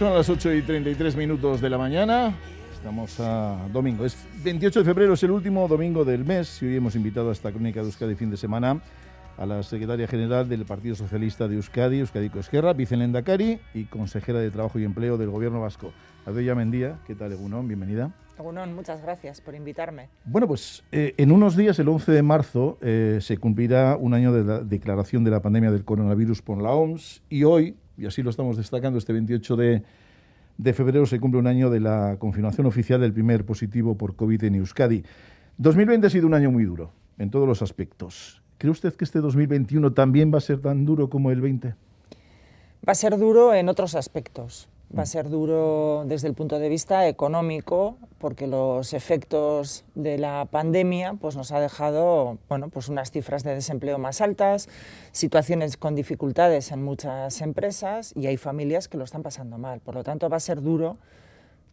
Son las 8 y 33 minutos de la mañana. Estamos a domingo. Es 28 de febrero, es el último domingo del mes y hoy hemos invitado a esta crónica de Euskadi fin de semana a la secretaria general del Partido Socialista de Euskadi, Euskadi Esquerra, Vicelenda Cari y consejera de Trabajo y Empleo del Gobierno Vasco. Adoya Mendía, ¿qué tal, Egunon? Bienvenida. Egunon, muchas gracias por invitarme. Bueno, pues eh, en unos días, el 11 de marzo, eh, se cumplirá un año de la declaración de la pandemia del coronavirus por la OMS y hoy, y así lo estamos destacando, este 28 de, febrero se cumple un año de la confirmación oficial del primer positivo por COVID en Euskadi. 2020 ha sido un año muy duro en todos los aspectos. ¿Cree usted que este 2021 también va a ser tan duro como el 20? Va a ser duro en otros aspectos. Va a ser duro desde el punto de vista económico, porque los efectos de la pandemia pues nos ha dejado bueno, pues unas cifras de desempleo más altas, situaciones con dificultades en muchas empresas y hay familias que lo están pasando mal. Por lo tanto, va a ser duro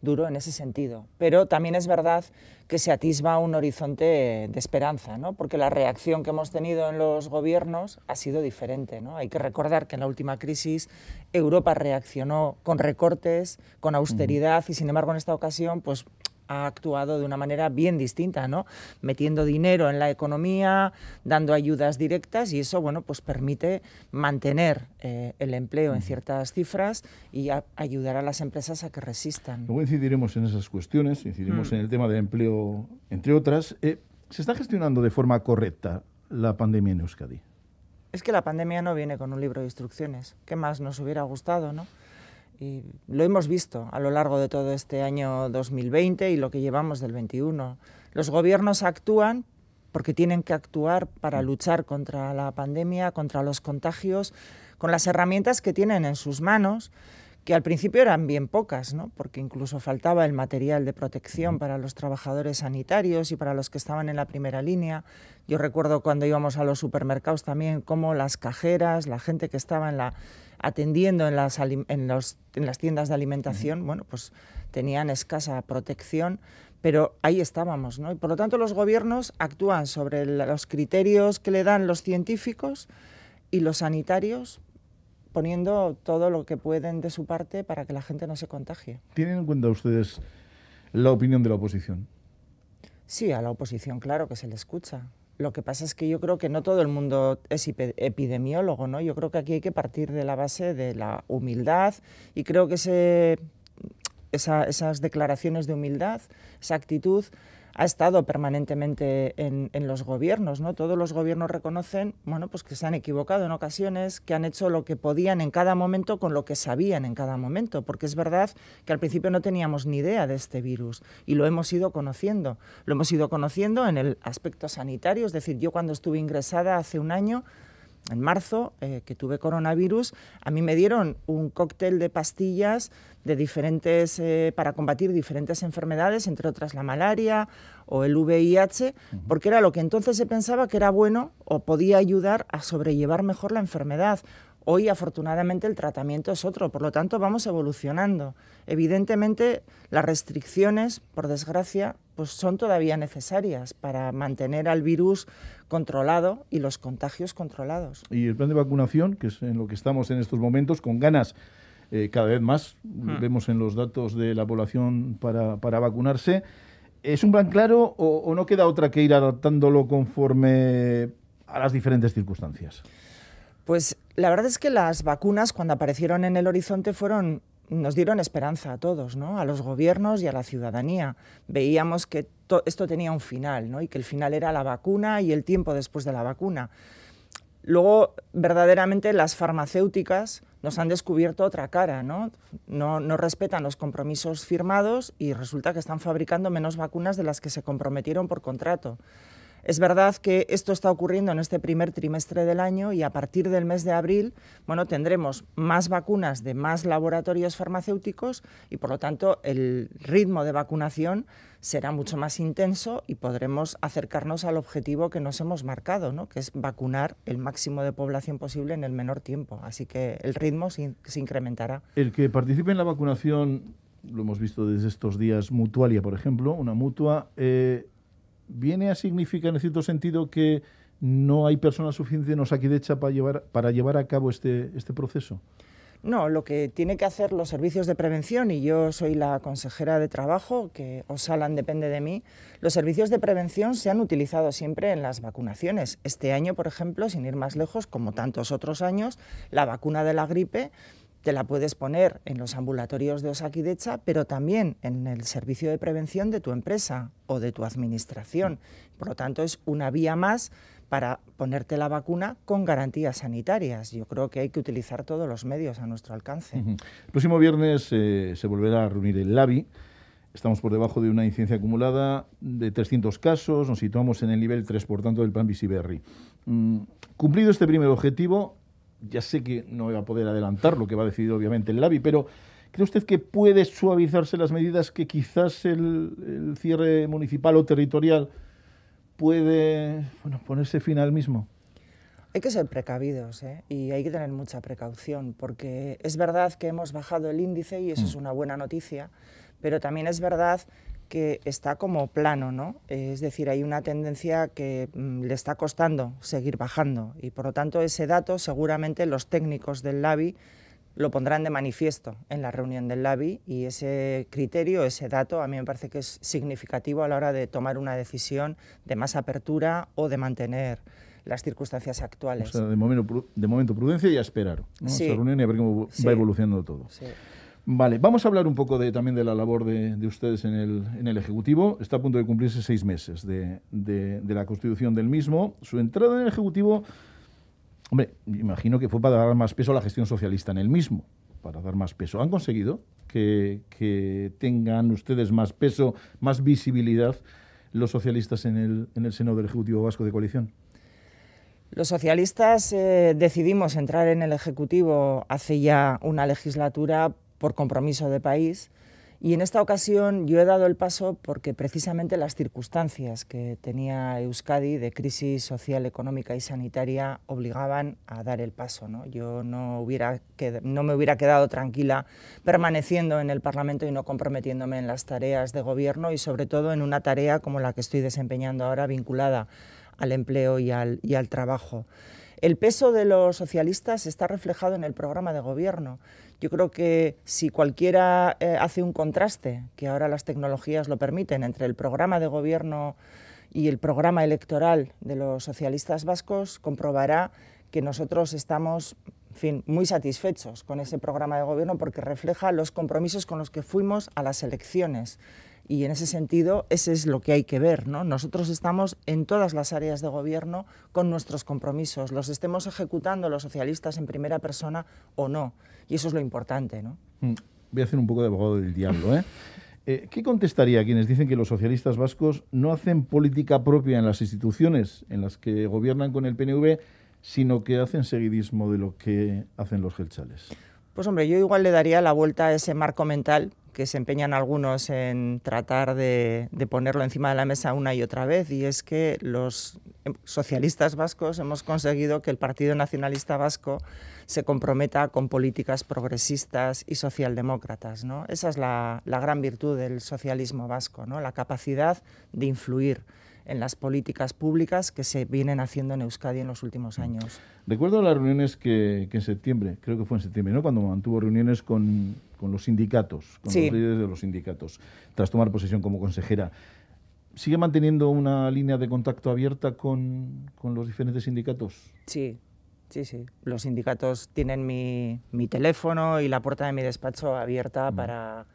duro en ese sentido. Pero también es verdad que se atisba un horizonte de esperanza, ¿no? porque la reacción que hemos tenido en los gobiernos ha sido diferente. ¿no? Hay que recordar que en la última crisis Europa reaccionó con recortes, con austeridad, y sin embargo en esta ocasión pues, ha actuado de una manera bien distinta, ¿no? Metiendo dinero en la economía, dando ayudas directas y eso, bueno, pues permite mantener eh, el empleo en ciertas cifras y ayudar a las empresas a que resistan. Luego incidiremos en esas cuestiones, incidiremos mm. en el tema del empleo, entre otras. Eh, ¿Se está gestionando de forma correcta la pandemia en Euskadi? Es que la pandemia no viene con un libro de instrucciones. ¿Qué más nos hubiera gustado, no? lo hemos visto a lo largo de todo este año 2020 y lo que llevamos del 21. Los gobiernos actúan porque tienen que actuar para luchar contra la pandemia, contra los contagios, con las herramientas que tienen en sus manos que al principio eran bien pocas, ¿no? porque incluso faltaba el material de protección para los trabajadores sanitarios y para los que estaban en la primera línea. Yo recuerdo cuando íbamos a los supermercados también cómo las cajeras, la gente que estaba atendiendo en las, tiendas de alimentación, bueno, pues tenían escasa protección, pero ahí estábamos. Y por lo tanto los gobiernos actúan sobre los criterios que le dan los científicos y los sanitarios poniendo todo lo que pueden de su parte para que la gente no se contagie. ¿Tienen en cuenta ustedes la opinión de la oposición? Sí, a la oposición, claro que se le escucha. Lo que pasa es que yo creo que no todo el mundo es epidemiólogo, ¿no? Yo creo que aquí hay que partir de la base de la humildad y creo que ese, esas declaraciones de humildad, esa actitud, ha estado permanentemente en, los gobiernos. ¿no? Todos los gobiernos reconocen bueno, pues que se han equivocado en ocasiones, que han hecho lo que podían en cada momento con lo que sabían en cada momento, porque es verdad que al principio no teníamos ni idea de este virus y lo hemos ido conociendo. Lo hemos ido conociendo en el aspecto sanitario, es decir, yo cuando estuve ingresada hace un año en marzo, eh, que tuve coronavirus, a mí me dieron un cóctel de pastillas de diferentes, eh, para combatir diferentes enfermedades, entre otras la malaria o el VIH, porque era lo que entonces se pensaba que era bueno o podía ayudar a sobrellevar mejor la enfermedad. Hoy afortunadamente el tratamiento es otro, por lo tanto vamos evolucionando. Evidentemente las restricciones, por desgracia, pues son todavía necesarias para mantener al virus controlado y los contagios controlados. Y el plan de vacunación, que es en lo que estamos en estos momentos, con ganas eh, cada vez más, hmm. vemos en los datos de la población para, vacunarse, ¿es un plan claro o no queda otra que ir adaptándolo conforme a las diferentes circunstancias? Pues la verdad es que las vacunas cuando aparecieron en el horizonte fueron nos dieron esperanza a todos, ¿no? a los gobiernos y a la ciudadanía. Veíamos que esto tenía un final y que el final era la vacuna y el tiempo después de la vacuna. Luego, verdaderamente, las farmacéuticas nos han descubierto otra cara, ¿no? No, respetan los compromisos firmados y resulta que están fabricando menos vacunas de las que se comprometieron por contrato. Es verdad que esto está ocurriendo en este primer trimestre del año y a partir del mes de abril, bueno, tendremos más vacunas de más laboratorios farmacéuticos y por lo tanto el ritmo de vacunación será mucho más intenso y podremos acercarnos al objetivo que nos hemos marcado, ¿no? que es vacunar el máximo de población posible en el menor tiempo. Así que el ritmo se, incrementará. El que participe en la vacunación, lo hemos visto desde estos días, Mutualia, por ejemplo, una mutua, eh, viene a significar en cierto sentido que no hay personas suficientes en Osakidecha para llevar, para llevar a cabo este, este proceso? No, lo que tiene que hacer los servicios de prevención, y yo soy la consejera de trabajo, que Osalan depende de mí, los servicios de prevención se han utilizado siempre en las vacunaciones. Este año, por ejemplo, sin ir más lejos, como tantos otros años, la vacuna de la gripe te la puedes poner en los ambulatorios de Osakidecha, pero también en el servicio de prevención de tu empresa o de tu administración. Por lo tanto, es una vía más para ponerte la vacuna con garantías sanitarias. Yo creo que hay que utilizar todos los medios a nuestro alcance. El próximo viernes eh, se volverá a reunir el LABI. Estamos por debajo de una incidencia acumulada de 300 casos, nos situamos en el nivel 3, por tanto, del plan Visiberri. Mm, cumplido este primer objetivo, ya sé que no va a poder adelantar lo que va a decidir obviamente el LABI, pero ¿cree usted que puede suavizarse las medidas que quizás el, cierre municipal o territorial puede bueno, ponerse fin al mismo? Hay que ser precavidos ¿eh? y hay que tener mucha precaución, porque es verdad que hemos bajado el índice y eso mm. es una buena noticia, pero también es verdad que está como plano, ¿no? Es decir, hay una tendencia que mm, le está costando seguir bajando y por lo tanto ese dato seguramente los técnicos del LABI lo pondrán de manifiesto en la reunión del LABI y ese criterio, ese dato, a mí me parece que es significativo a la hora de tomar una decisión de más apertura o de mantener las circunstancias actuales. de momento, prudencia y a esperar. ¿no? Sí. reunión y a ver cómo va evolucionando todo. Sí. Vale, vamos a hablar un poco también de la labor de, ustedes en el, en el, Ejecutivo. Está a punto de cumplirse seis meses de, la constitución del mismo. Su entrada en el Ejecutivo, hombre, imagino que fue para dar más peso a la gestión socialista en el mismo, para dar más peso. ¿Han conseguido que, tengan ustedes más peso, más visibilidad los socialistas en el, en seno del Ejecutivo Vasco de Coalición? Los socialistas eh, decidimos entrar en el Ejecutivo hace ya una legislatura por compromiso de país. Y en esta ocasión yo he dado el paso porque precisamente las circunstancias que tenía Euskadi de crisis social, económica y sanitaria obligaban a dar el paso. ¿no? Yo no, hubiera no me hubiera quedado tranquila permaneciendo en el Parlamento y no comprometiéndome en las tareas de gobierno y sobre todo en una tarea como la que estoy desempeñando ahora vinculada al empleo y y al trabajo. El peso de los socialistas está reflejado en el programa de gobierno. Yo creo que si cualquiera eh, hace un contraste, que ahora las tecnologías lo permiten, entre el programa de gobierno y el programa electoral de los socialistas vascos, comprobará que nosotros estamos muy satisfechos con ese programa de gobierno porque refleja los compromisos con los que fuimos a las elecciones y en ese sentido, ese es lo que hay que ver. ¿no? Nosotros estamos en todas las áreas de gobierno con nuestros compromisos, los estemos ejecutando los socialistas en primera persona o no. Y eso es lo importante. ¿no? Mm, voy a hacer un poco de abogado del diablo. ¿eh? ¿eh? qué contestaría a quienes dicen que los socialistas vascos no hacen política propia en las instituciones en las que gobiernan con el PNV, sino que hacen seguidismo de lo que hacen los gelchales? Pues hombre, yo igual le daría la vuelta a ese marco mental que se empeñan algunos en tratar de, ponerlo encima de la mesa una y otra vez, y es que los socialistas vascos hemos conseguido que el Partido Nacionalista Vasco se comprometa con políticas progresistas y socialdemócratas. ¿no? Esa es la, la gran virtud del socialismo vasco, ¿no? la capacidad de influir en las políticas públicas que se vienen haciendo en Euskadi en los últimos mm. años. Recuerdo las reuniones que, en septiembre, creo que fue en septiembre, ¿no? cuando mantuvo reuniones con, con los sindicatos, con los líderes de los sindicatos, tras tomar posesión como consejera. ¿Sigue manteniendo una línea de contacto abierta con, con los diferentes sindicatos? Sí, Sí, sí. Los sindicatos tienen mi, mi, teléfono y la puerta de mi despacho abierta mm. para,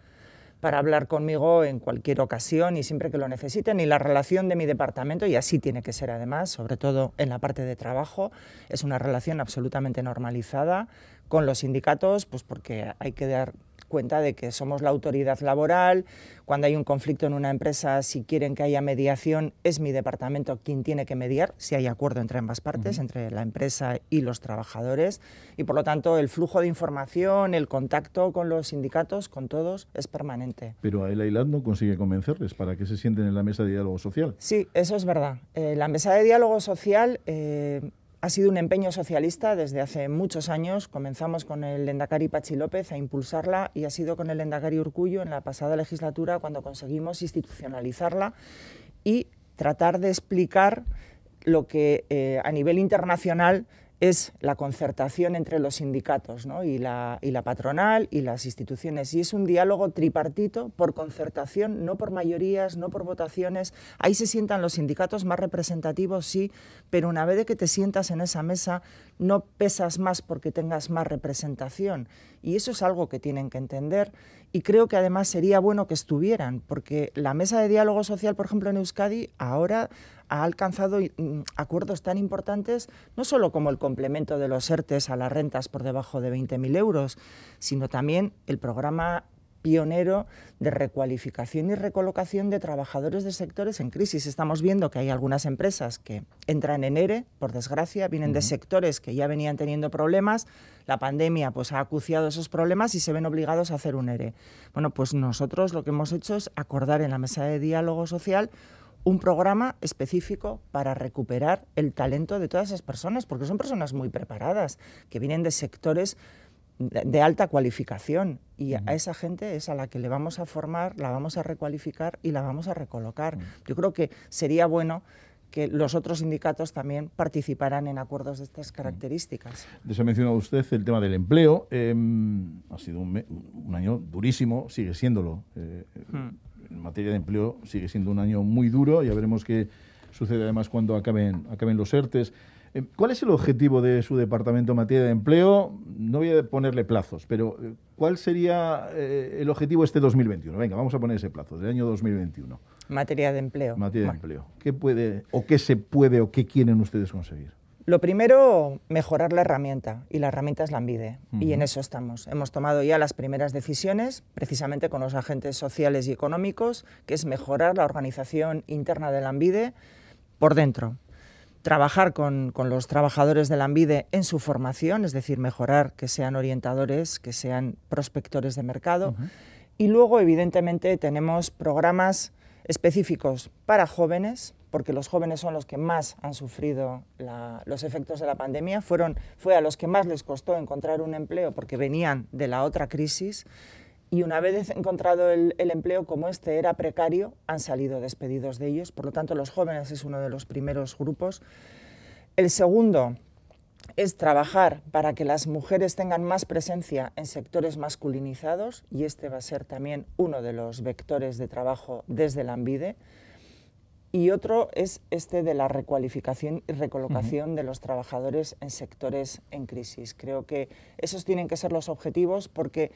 para hablar conmigo en cualquier ocasión y siempre que lo necesiten. Y la relación de mi departamento, y así tiene que ser además, sobre todo en la parte de trabajo, es una relación absolutamente normalizada con los sindicatos, pues porque hay que dar cuenta de que somos la autoridad laboral, cuando hay un conflicto en una empresa, si quieren que haya mediación, es mi departamento quien tiene que mediar, si hay acuerdo entre ambas partes, entre la empresa y los trabajadores, y por lo tanto el flujo de información, el contacto con los sindicatos, con todos, es permanente. Pero a El Ailad no consigue convencerles para que se sienten en la mesa de diálogo social. Sí, eso es verdad. Eh, la mesa de diálogo social... Eh, ha sido un empeño socialista desde hace muchos años. Comenzamos con el Endacari Pachi López a impulsarla y ha sido con el Endacari Urcullo en la pasada legislatura cuando conseguimos institucionalizarla y tratar de explicar lo que eh, a nivel internacional es la concertación entre los sindicatos ¿no? y, la, y, la, patronal y las instituciones. Y es un diálogo tripartito por concertación, no por mayorías, no por votaciones. Ahí se sientan los sindicatos más representativos, sí, pero una vez que te sientas en esa mesa, no pesas más porque tengas más representación. Y eso es algo que tienen que entender. Y creo que además sería bueno que estuvieran, porque la mesa de diálogo social, por ejemplo, en Euskadi, ahora ha alcanzado mm, acuerdos tan importantes, no solo como el complemento de los ERTES a las rentas por debajo de 20.000 euros, sino también el programa pionero de recualificación y recolocación de trabajadores de sectores en crisis. Estamos viendo que hay algunas empresas que entran en ERE, por desgracia, vienen de sectores que ya venían teniendo problemas, la pandemia pues, ha acuciado esos problemas y se ven obligados a hacer un ERE. Bueno, pues nosotros lo que hemos hecho es acordar en la mesa de diálogo social un programa específico para recuperar el talento de todas esas personas, porque son personas muy preparadas, que vienen de sectores de alta cualificación y a esa gente es a la que le vamos a formar, la vamos a recualificar y la vamos a recolocar. Yo creo que sería bueno que los otros sindicatos también participaran en acuerdos de estas características. se ha mencionado usted el tema del empleo. Em, ha sido un, año durísimo, sigue siéndolo. Eh, hmm en materia de empleo sigue siendo un año muy duro, ya veremos qué sucede además cuando acaben, acaben los ERTES. Eh, ¿Cuál es el objetivo de su departamento en materia de empleo? No voy a ponerle plazos, pero eh, ¿cuál sería eh, el objetivo este 2021? Venga, vamos a poner ese plazo, del año 2021. Materia de empleo. Materia de empleo. ¿Qué puede, o qué se puede, o qué quieren ustedes conseguir? Lo primero, mejorar la herramienta, y la herramienta es la y en eso estamos. Hemos tomado ya las primeras decisiones, precisamente con los agentes sociales y económicos, que es mejorar la organización interna de la por dentro. Trabajar con, los trabajadores de la en su formación, es decir, mejorar que sean orientadores, que sean prospectores de mercado. Y luego, evidentemente, tenemos programas específicos para jóvenes, porque los jóvenes son los que más han sufrido los efectos de la pandemia, fueron, fue a los que más les costó encontrar un empleo porque venían de la otra crisis y una vez encontrado el, empleo como este era precario, han salido despedidos de ellos. Por lo tanto, los jóvenes es uno de los primeros grupos. El segundo es trabajar para que las mujeres tengan más presencia en sectores masculinizados y este va a ser también uno de los vectores de trabajo desde la ambide. Y otro es este de la recualificación y recolocación de los trabajadores en sectores en crisis. Creo que esos tienen que ser los objetivos porque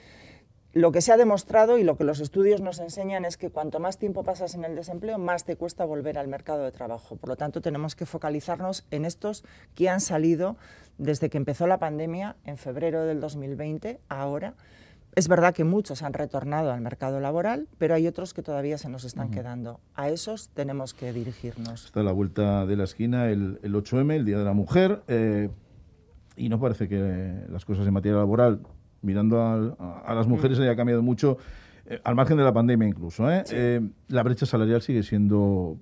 lo que se ha demostrado y lo que los estudios nos enseñan es que cuanto más tiempo pasas en el desempleo, más te cuesta volver al mercado de trabajo. Por lo tanto, tenemos que focalizarnos en estos que han salido desde que empezó la pandemia en febrero del 2020, ahora, es verdad que muchos han retornado al mercado laboral, pero hay otros que todavía se nos están quedando. A esos tenemos que dirigirnos. Está a la vuelta de la esquina el, 8M, el Día de la Mujer, eh, y no parece que las cosas en materia laboral, mirando a, las mujeres, haya cambiado mucho, eh, al margen de la pandemia incluso. ¿eh? la brecha salarial sigue siendo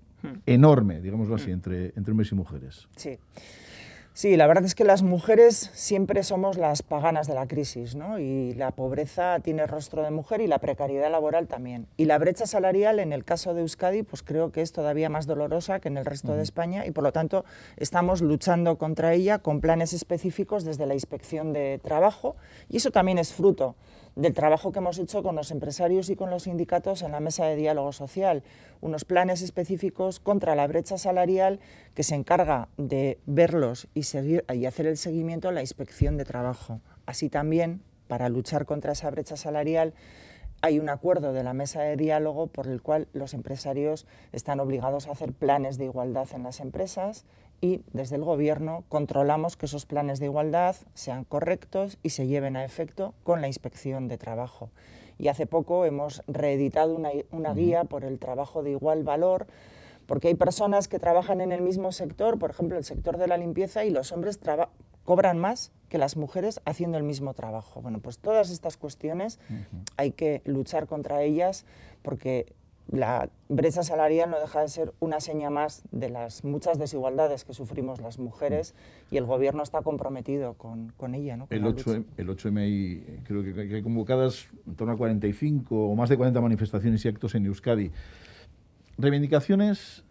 enorme, digámoslo así, entre, entre hombres y mujeres. Sí. Sí, la verdad es que las mujeres siempre somos las paganas de la crisis, ¿no? Y la pobreza tiene rostro de mujer y la precariedad laboral también. Y la brecha salarial, en el caso de Euskadi, pues creo que es todavía más dolorosa que en el resto de España y por lo tanto estamos luchando contra ella con planes específicos desde la inspección de trabajo y eso también es fruto del trabajo que hemos hecho con los empresarios y con los sindicatos en la mesa de diálogo social, unos planes específicos contra la brecha salarial que se encarga de verlos y, hacer el seguimiento a la inspección de trabajo. Así también, para luchar contra esa brecha salarial, hay un acuerdo de la mesa de diálogo por el cual los empresarios están obligados a hacer planes de igualdad en las empresas, y desde el Gobierno controlamos que esos planes de igualdad sean correctos y se lleven a efecto con la inspección de trabajo. Y hace poco hemos reeditado una, guía por el trabajo de igual valor porque hay personas que trabajan en el mismo sector, por ejemplo, el sector de la limpieza, y los hombres cobran más que las mujeres haciendo el mismo trabajo. Bueno, pues todas estas cuestiones hay que luchar contra ellas porque la brecha salarial no deja de ser una seña más de las muchas desigualdades que sufrimos las mujeres y el gobierno está comprometido con, ella. ¿no? el, 8, el 8 creo que hay convocadas en torno a 45 o más de 40 manifestaciones y actos en Euskadi. ¿Reivindicaciones,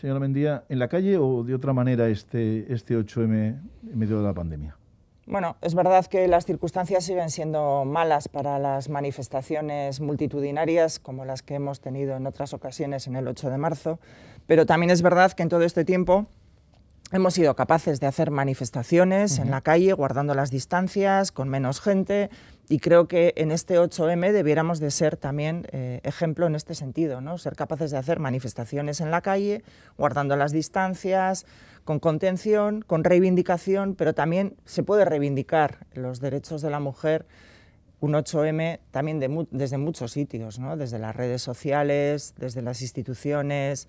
señora Mendía, en la calle o de otra manera este, este 8M en medio de la pandemia? Bueno, es verdad que las circunstancias siguen siendo malas para las manifestaciones multitudinarias como las que hemos tenido en otras ocasiones en el 8 de marzo, pero también es verdad que en todo este tiempo Hemos sido capaces de hacer manifestaciones en la calle, guardando las distancias, con menos gente, y creo que en este 8M debiéramos de ser también eh, ejemplo en este sentido, ¿no? ser capaces de hacer manifestaciones en la calle, guardando las distancias, con contención, con reivindicación, pero también se puede reivindicar los derechos de la mujer un 8M también desde muchos sitios, ¿no? desde las redes sociales, desde las instituciones,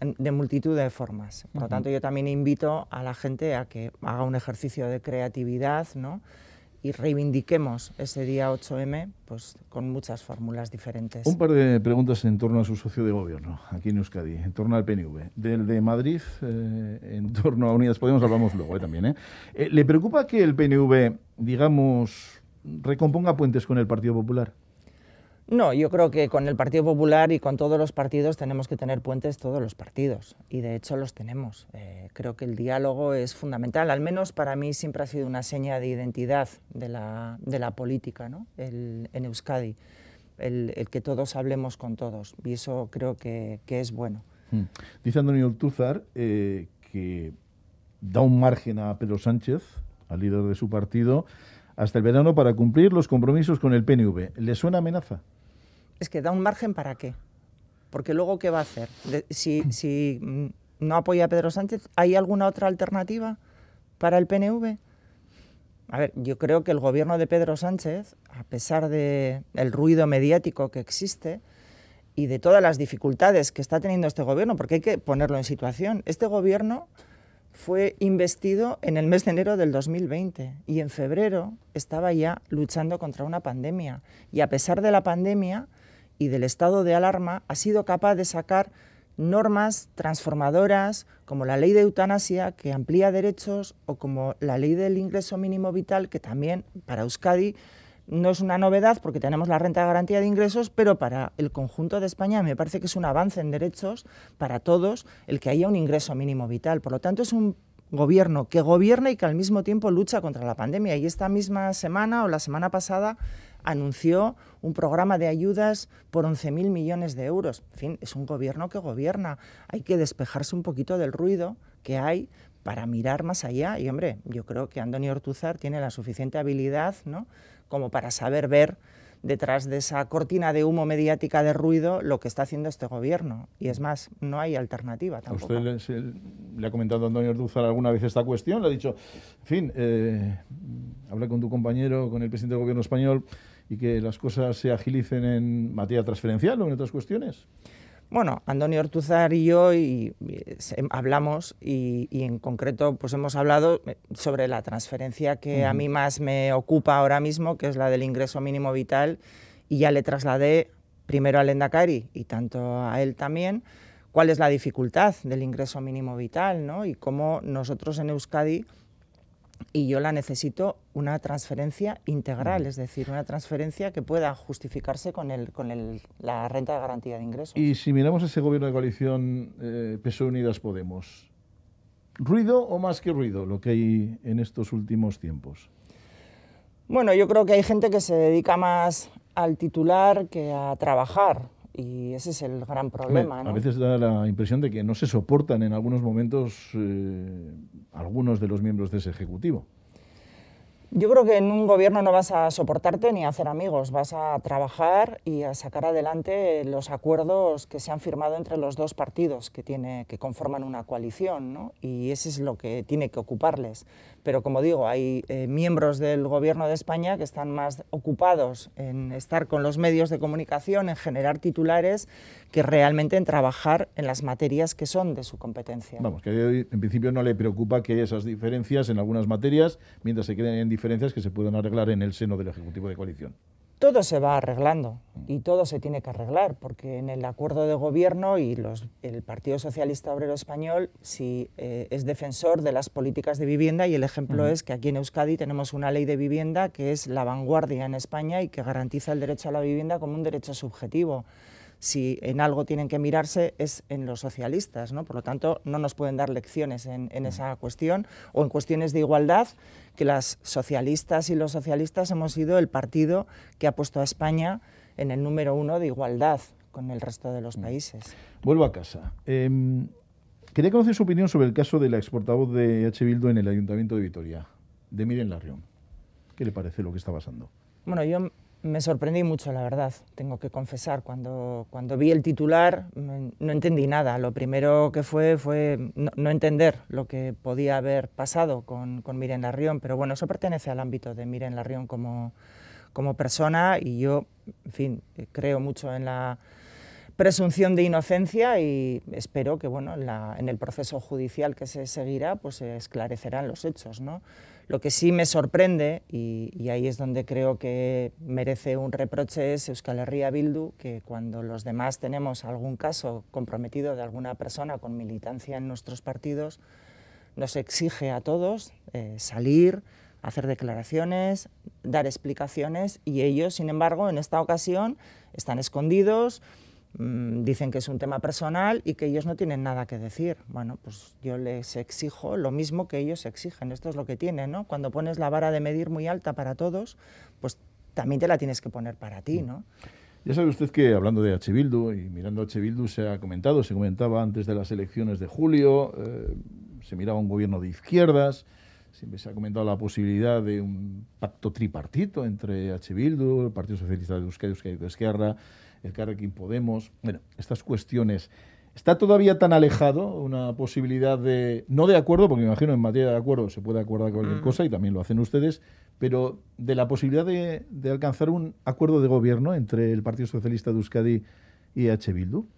de multitud de formas. Por lo tanto, yo también invito a la gente a que haga un ejercicio de creatividad ¿no? y reivindiquemos ese día 8M pues, con muchas fórmulas diferentes. Un par de preguntas en torno a su socio de gobierno, aquí en Euskadi, en torno al PNV. Del de Madrid, eh, en torno a Unidas Podemos, hablamos luego eh, también. Eh. ¿Le preocupa que el PNV, digamos, recomponga puentes con el Partido Popular? No, yo creo que con el Partido Popular y con todos los partidos tenemos que tener puentes todos los partidos y de hecho los tenemos. Eh, creo que el diálogo es fundamental, al menos para mí siempre ha sido una seña de identidad de la, de la política ¿no? en Euskadi, el, que todos hablemos con todos y eso creo que, es bueno. Hmm. Dice Antonio eh, que da un margen a Pedro Sánchez, al líder de su partido, hasta el verano para cumplir los compromisos con el PNV. ¿Le suena amenaza? es que da un margen para qué. Porque luego, ¿qué va a hacer? si, mm, no apoya a Pedro Sánchez, ¿hay alguna otra alternativa para el PNV? A ver, yo creo que el gobierno de Pedro Sánchez, a pesar del ruido mediático que existe y de todas las dificultades que está teniendo este gobierno, porque hay que ponerlo en situación, este gobierno fue investido en el mes de enero del 2020 y en febrero estaba ya luchando contra una pandemia. Y a pesar de la pandemia, y del estado de alarma ha sido capaz de sacar normas transformadoras como la ley de eutanasia que amplía derechos o como la ley del ingreso mínimo vital que también para Euskadi no es una novedad porque tenemos la renta de garantía de ingresos, pero para el conjunto de España me parece que es un avance en derechos para todos el que haya un ingreso mínimo vital. Por lo tanto, es un gobierno que gobierna y que al mismo tiempo lucha contra la pandemia. Y esta misma semana o la semana pasada anunció un programa de ayudas por 11.000 millones de euros. En fin, es un gobierno que gobierna. Hay que despejarse un poquito del ruido que hay para mirar más allá. Y hombre, yo creo que Antonio Ortuzar tiene la suficiente habilidad ¿no? como para saber ver detrás de esa cortina de humo mediática de ruido lo que está haciendo este gobierno. Y es más, no hay alternativa tampoco. ¿Usted le, ha comentado a Antonio Ortuzar alguna vez esta cuestión? Le ha dicho, en fin, eh, habla con tu compañero, con el presidente del gobierno español y que las cosas se agilicen en materia transferencial o en otras cuestiones? Bueno, Antonio Ortuzar y yo eh, em, hablamos y, en concreto pues hemos hablado eh, sobre la transferencia que a mí más me ocupa ahora mismo, que es la del ingreso mínimo vital, y ya le trasladé primero al Lendakari y tanto a él también cuál es la dificultad del ingreso mínimo vital ¿no? y cómo nosotros en Euskadi y yo la necesito una transferencia integral, mm. es decir, una transferencia que pueda justificarse con, la renta de garantía de ingresos. Y si miramos ese gobierno de coalición eh, PSOE Unidas Podemos, ¿ruido o más que ruido lo que hay en estos últimos tiempos? Bueno, yo creo que hay gente que se dedica más al titular que a trabajar. Y ese es el gran problema. A veces da la impresión de que no se soportan en algunos momentos eh, algunos de los miembros de ese Ejecutivo. Yo creo que en un gobierno no vas a soportarte ni a hacer amigos, vas a trabajar y a sacar adelante los acuerdos que se han firmado entre los dos partidos que, tiene, que conforman una coalición, ¿no? y eso es lo que tiene que ocuparles. Pero como digo, hay eh, miembros del gobierno de España que están más ocupados en estar con los medios de comunicación, en generar titulares, que realmente en trabajar en las materias que son de su competencia. Vamos, que en principio no le preocupa que haya esas diferencias en algunas materias, mientras se queden en diferencias diferencias que se pueden arreglar en el seno del Ejecutivo de coalición. Todo se va arreglando mm. y todo se tiene que arreglar, porque en el acuerdo de gobierno y los, el Partido Socialista Obrero Español si, eh, es defensor de las políticas de vivienda y el ejemplo mm. es que aquí en Euskadi tenemos una ley de vivienda que es la vanguardia en España y que garantiza el derecho a la vivienda como un derecho subjetivo si en algo tienen que mirarse es en los socialistas, ¿no? Por lo tanto, no nos pueden dar lecciones en, mm. esa cuestión o en cuestiones de igualdad, que las socialistas y los socialistas hemos sido el partido que ha puesto a España en el número uno de igualdad con el resto de los mm. países. Vuelvo a casa. Em, quería conocer su opinión sobre el caso de la exportavoz de H. Bildo en el Ayuntamiento de Vitoria, de Miren Larrión. ¿Qué le parece lo que está pasando? Bueno, yo me sorprendí mucho, la verdad, tengo que confesar. Cuando, cuando vi el titular no entendí nada. Lo primero que fue fue no, entender lo que podía haber pasado con, con Miren Larrión, pero bueno, eso pertenece al ámbito de Miren Larrión como, como persona y yo, en fin, creo mucho en la presunción de inocencia y espero que bueno, en, en el proceso judicial que se seguirá pues se esclarecerán los hechos. ¿no? Lo que sí me sorprende, y, ahí es donde creo que merece un reproche, es Euskal Herria Bildu, que cuando los demás tenemos algún caso comprometido de alguna persona con militancia en nuestros partidos, nos exige a todos eh, salir, hacer declaraciones, dar explicaciones, y ellos, sin embargo, en esta ocasión están escondidos, Mm, dicen que es un tema personal y que ellos no tienen nada que decir. Bueno, pues yo les exijo lo mismo que ellos exigen, esto es lo que tienen, ¿no? Cuando pones la vara de medir muy alta para todos, pues también te la tienes que poner para ti, ¿no? Ya sabe usted que hablando de H. Bildu y mirando a H. Bildu se ha comentado, se comentaba antes de las elecciones de julio, eh, se miraba un gobierno de izquierdas, siempre se ha comentado la posibilidad de un pacto tripartito entre H. Bildu, el Partido Socialista de Euskadi, Euskadi de Esquerra, el Carrequín Podemos, bueno, estas cuestiones. ¿Está todavía tan alejado una posibilidad de, no de acuerdo, porque me imagino en materia de acuerdo se puede acordar cualquier mm. cosa y también lo hacen ustedes, pero de la posibilidad de, alcanzar un acuerdo de gobierno entre el Partido Socialista de Euskadi y H. Bildu?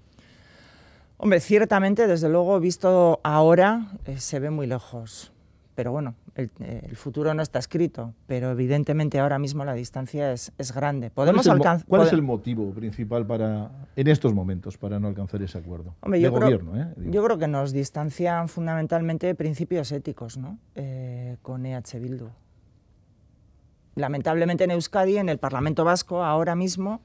Hombre, ciertamente, desde luego, visto ahora, eh, se ve muy lejos pero bueno, el, futuro no está escrito, pero evidentemente ahora mismo la distancia es, es grande. Podemos ¿Cuál, es el, ¿cuál es el motivo principal para, en estos momentos para no alcanzar ese acuerdo? de yo gobierno, creo, eh? Yo creo que nos distancian fundamentalmente principios éticos ¿no? Eh, con EH Bildu. Lamentablemente en Euskadi, en el Parlamento Vasco, ahora mismo,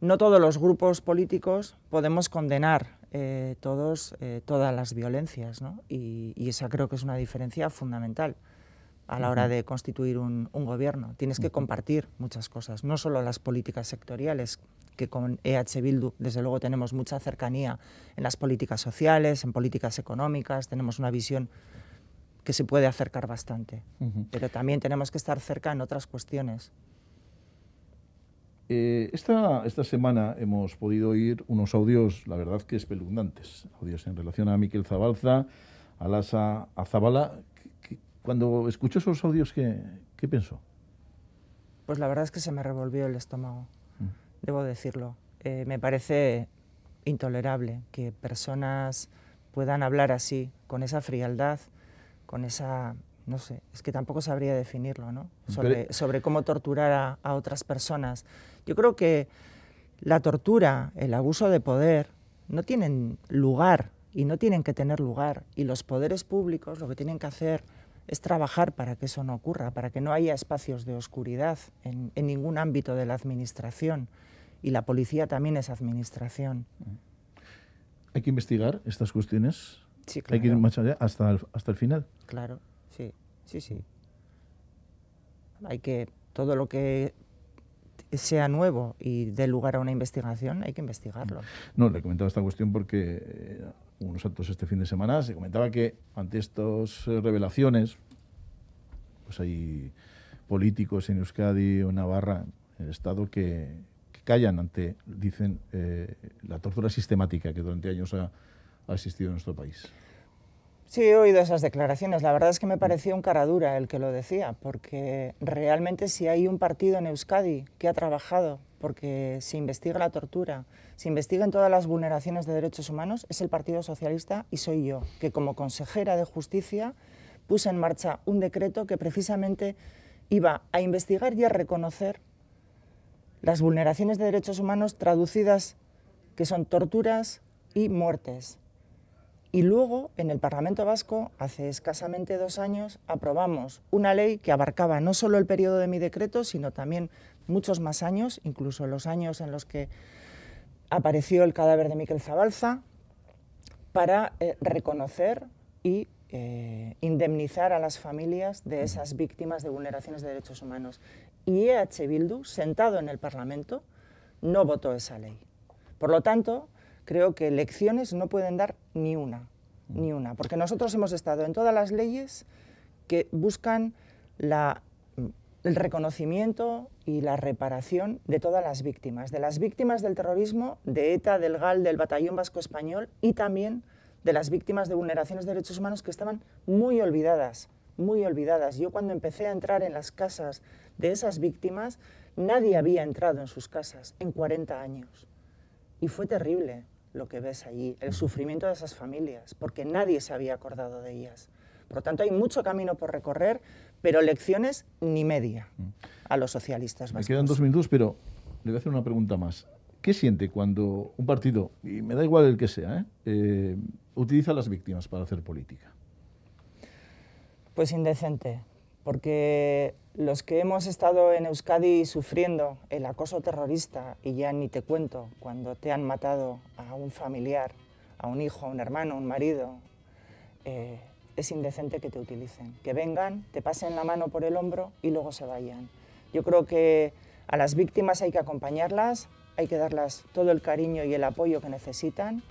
no todos los grupos políticos podemos condenar eh, todos, eh, todas las violencias, y, esa creo que es una diferencia fundamental a la hora de constituir un, gobierno. Tienes que compartir muchas cosas, no solo las políticas sectoriales, que con EH Bildu desde luego tenemos mucha cercanía en las políticas sociales, en políticas económicas, tenemos una visión que se puede acercar bastante, pero también tenemos que estar cerca en otras cuestiones. Eh, esta, esta, semana hemos podido oír unos audios, la verdad que espeluznantes, audios en relación a Miquel Zabalza, a Lasa Zabala. Cuando escuchó esos audios, ¿qué, pensó? Pues la verdad es que se me revolvió el estómago, mm. debo decirlo. Eh, me parece intolerable que personas puedan hablar así, con esa frialdad, con esa no sé, es que tampoco sabría definirlo, ¿no? Sobre, cómo torturar a, otras personas. Yo creo que la tortura, el abuso de poder, no tienen lugar y no tienen que tener lugar. Y los poderes públicos lo que tienen que hacer es trabajar para que eso no ocurra, para que no haya espacios de oscuridad en, ningún ámbito de la administración. Y la policía también es administración. ¿Hay que investigar estas cuestiones? Sí, claro. Hay que ir más allá hasta el final. Claro sí, sí, sí. Hay que, todo lo que sea nuevo y dé lugar a una investigación, hay que investigarlo. No, le he comentado esta cuestión porque eh, unos actos este fin de semana se comentaba que ante estas eh, revelaciones, pues hay políticos en Euskadi o Navarra, en el Estado, que, callan ante, dicen, eh, la tortura sistemática que durante años ha, ha existido en nuestro país. Sí, he oído esas declaraciones. La verdad es que me parecía un cara dura el que lo decía, porque realmente si hay un partido en Euskadi que ha trabajado porque se investiga la tortura, se investigan todas las vulneraciones de derechos humanos, es el Partido Socialista y soy yo, que como consejera de Justicia puse en marcha un decreto que precisamente iba a investigar y a reconocer las vulneraciones de derechos humanos traducidas que son torturas y muertes. Y luego, en el Parlamento Vasco, hace escasamente dos años, aprobamos una ley que abarcaba no solo el periodo de mi decreto, sino también muchos más años, incluso los años en los que apareció el cadáver de Miquel Zabalza, para eh, reconocer y eh, indemnizar a las familias de esas víctimas de vulneraciones de derechos humanos. Y e Bildu, sentado en el Parlamento, no votó esa ley. Por lo tanto, creo que lecciones no pueden dar ni una, ni mm. una, porque nosotros hemos estado en todas las leyes que buscan el reconocimiento y la reparación de todas las víctimas, de las víctimas del terrorismo, de ETA, del GAL, del Batallón Vasco Español y también de las víctimas de vulneraciones de derechos humanos que estaban muy olvidadas, muy olvidadas. Yo cuando empecé a entrar en las casas de esas víctimas, nadie había entrado en sus casas en 40 años. Y fue terrible, lo que ves allí, el sufrimiento de esas familias, porque nadie se había acordado de ellas. Por lo tanto, hay mucho camino por recorrer, pero lecciones ni media a los socialistas. Me quedan dos minutos, pero le voy a hacer una pregunta más. ¿Qué siente cuando un partido, y me da igual el que sea, ¿eh? Eh, utiliza a las víctimas para hacer política? Pues indecente porque los que hemos estado en Euskadi sufriendo el acoso terrorista, y ya ni te cuento, cuando te han matado a un familiar, a un hijo, a un hermano, a un marido, eh, es indecente que te utilicen, que vengan, te pasen la mano por el hombro y luego se vayan. Yo creo que a las víctimas hay que acompañarlas, hay que darles todo el cariño y el apoyo que necesitan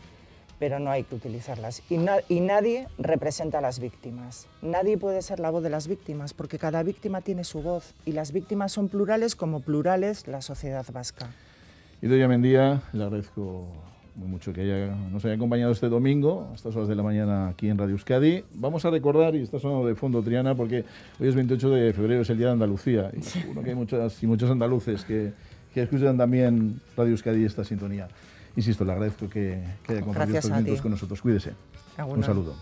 pero no hay que utilizarlas. Y, nadie representa a las víctimas. Nadie puede ser la voz de las víctimas, porque cada víctima tiene su voz y las víctimas son plurales como plurales la sociedad vasca. Y doña Mendía, le agradezco muy mucho que haya, nos haya acompañado este domingo a estas horas de la mañana aquí en Radio Euskadi. Vamos a recordar, y está sonando de fondo Triana, porque hoy es 28 de febrero, es el Día de Andalucía, y que hay muchas y muchos andaluces que, que escuchan también Radio Euskadi esta sintonía insisto, le agradezco que, que haya compartido estos minutos con nosotros. Cuídese. Un saludo.